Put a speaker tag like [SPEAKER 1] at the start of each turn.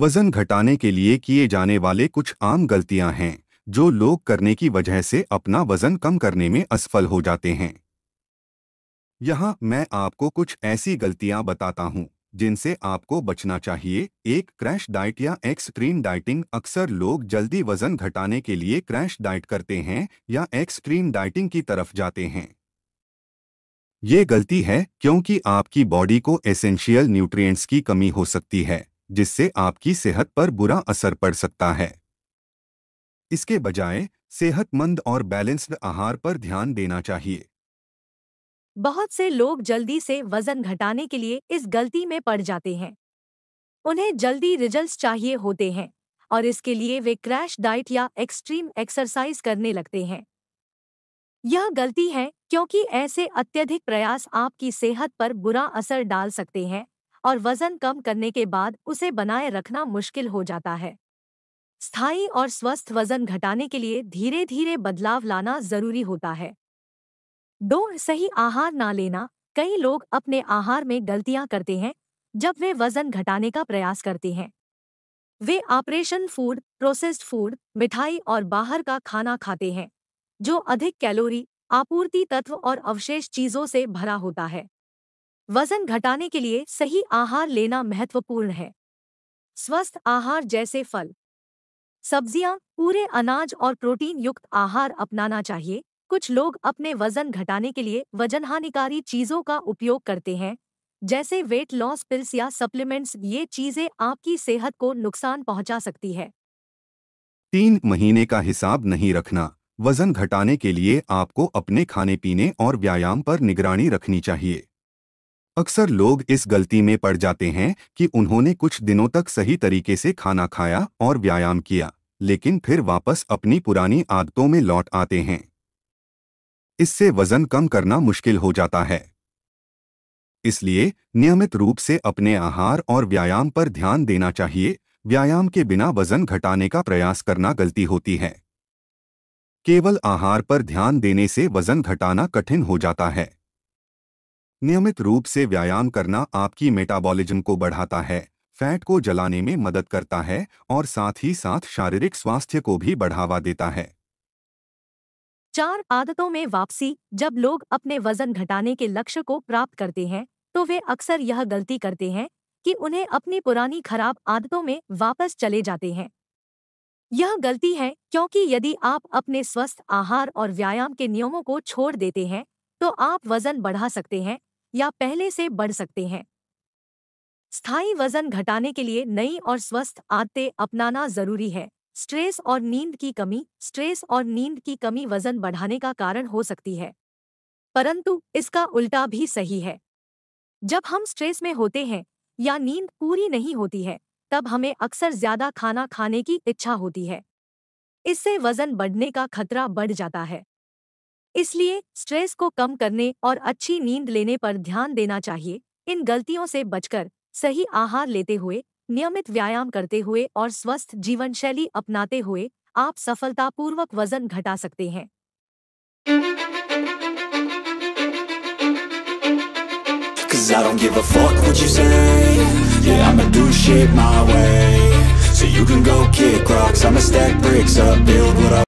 [SPEAKER 1] वजन घटाने के लिए किए जाने वाले कुछ आम गलतियां हैं जो लोग करने की वजह से अपना वजन कम करने में असफल हो जाते हैं यहाँ मैं आपको कुछ ऐसी गलतियां बताता हूँ जिनसे आपको बचना चाहिए एक क्रैश डाइट या एक्सट्रीम डाइटिंग अक्सर लोग जल्दी वजन घटाने के लिए क्रैश डाइट करते हैं या एक्सट्रीम डाइटिंग की तरफ जाते हैं ये गलती है क्योंकि आपकी बॉडी को एसेंशियल न्यूट्रिएंट्स की कमी हो सकती है जिससे आपकी सेहत पर बुरा असर पड़ सकता है इसके बजाय सेहतमंद और बैलेंस्ड आहार पर ध्यान देना चाहिए
[SPEAKER 2] बहुत से लोग जल्दी से वजन घटाने के लिए इस गलती में पड़ जाते हैं उन्हें जल्दी रिजल्ट्स चाहिए होते हैं और इसके लिए वे क्रैश डाइट या एक्सट्रीम एक्सरसाइज करने लगते हैं यह गलती है क्योंकि ऐसे अत्यधिक प्रयास आपकी सेहत पर बुरा असर डाल सकते हैं और वजन कम करने के बाद उसे बनाए रखना मुश्किल हो जाता है स्थायी और स्वस्थ वजन घटाने के लिए धीरे धीरे बदलाव लाना जरूरी होता है दो सही आहार ना लेना कई लोग अपने आहार में गलतियां करते हैं जब वे वजन घटाने का प्रयास करते हैं वे ऑपरेशन फूड प्रोसेस्ड फूड मिठाई और बाहर का खाना खाते हैं जो अधिक कैलोरी आपूर्ति तत्व और अवशेष चीजों से भरा होता है वजन घटाने के लिए सही आहार लेना महत्वपूर्ण है स्वस्थ आहार जैसे फल सब्जियां पूरे अनाज और प्रोटीन युक्त आहार अपनाना चाहिए कुछ लोग अपने वजन घटाने के लिए वजन हानिकारी चीजों का उपयोग करते हैं जैसे वेट लॉस पिल्स या सप्लीमेंट्स ये चीजें आपकी सेहत को नुकसान पहुंचा सकती है
[SPEAKER 1] तीन महीने का हिसाब नहीं रखना वजन घटाने के लिए आपको अपने खाने पीने और व्यायाम पर निगरानी रखनी चाहिए अक्सर लोग इस गलती में पड़ जाते हैं कि उन्होंने कुछ दिनों तक सही तरीके से खाना खाया और व्यायाम किया लेकिन फिर वापस अपनी पुरानी आदतों में लौट आते हैं इससे वजन कम करना मुश्किल हो जाता है इसलिए नियमित रूप से अपने आहार और व्यायाम पर ध्यान देना चाहिए व्यायाम के बिना वजन घटाने का प्रयास करना गलती होती है केवल आहार पर ध्यान देने से वजन घटाना कठिन हो जाता है नियमित रूप से व्यायाम करना आपकी मेटाबॉलिज्म को बढ़ाता है फैट को जलाने में मदद करता है और साथ ही साथ शारीरिक स्वास्थ्य को भी बढ़ावा देता है
[SPEAKER 2] चार आदतों में वापसी जब लोग अपने वजन घटाने के लक्ष्य को प्राप्त करते हैं तो वे अक्सर यह गलती करते हैं कि उन्हें अपनी पुरानी खराब आदतों में वापस चले जाते हैं यह गलती है क्योंकि यदि आप अपने स्वस्थ आहार और व्यायाम के नियमों को छोड़ देते हैं तो आप वजन बढ़ा सकते हैं या पहले से बढ़ सकते हैं स्थायी वजन घटाने के लिए नई और स्वस्थ आदतें अपनाना जरूरी है स्ट्रेस और नींद की कमी स्ट्रेस और नींद की कमी वजन बढ़ाने का कारण हो सकती है परंतु इसका उल्टा भी सही है जब हम स्ट्रेस में होते हैं या नींद पूरी नहीं होती है तब हमें अक्सर ज्यादा खाना खाने की इच्छा होती है इससे वजन बढ़ने का खतरा बढ़ जाता है इसलिए स्ट्रेस को कम करने और अच्छी नींद लेने पर ध्यान देना चाहिए इन गलतियों से बचकर सही आहार लेते हुए नियमित व्यायाम करते हुए और स्वस्थ जीवन शैली अपनाते हुए आप सफलतापूर्वक वजन घटा सकते हैं Cause I don't give a fuck what you say Yeah, I'ma do shit my way So you can go kick rocks, I'ma stack bricks up, build what I